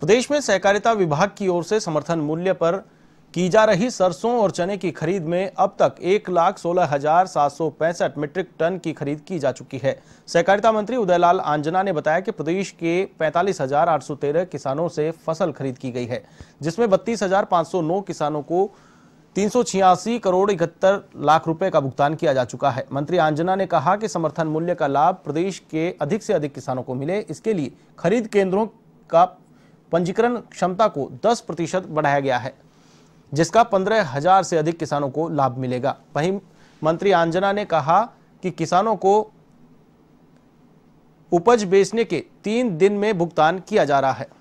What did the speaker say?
प्रदेश में सहकारिता विभाग की ओर से समर्थन मूल्य पर की जा रही सरसों और चने की खरीद में अब तक एक लाख सोलह हजार सात सौ पैंसठ मीट्रिक टन की खरीद की जा चुकी है सहकारिता मंत्री उदयलाल आंजना ने बताया कि प्रदेश के पैंतालीस हजार आठ सौ तेरह किसानों से फसल खरीद की गई है जिसमें बत्तीस हजार पाँच सौ नौ किसानों को तीन सौ छियासी करोड़ इकहत्तर लाख रुपए का भुगतान किया जा चुका है मंत्री आंजना ने कहा कि समर्थन मूल्य का लाभ प्रदेश के अधिक से अधिक किसानों को मिले इसके लिए खरीद केंद्रों का पंजीकरण क्षमता को 10 प्रतिशत बढ़ाया गया है जिसका पंद्रह हजार से अधिक किसानों को लाभ मिलेगा वहीं मंत्री आंजना ने कहा कि किसानों को उपज बेचने के तीन दिन में भुगतान किया जा रहा है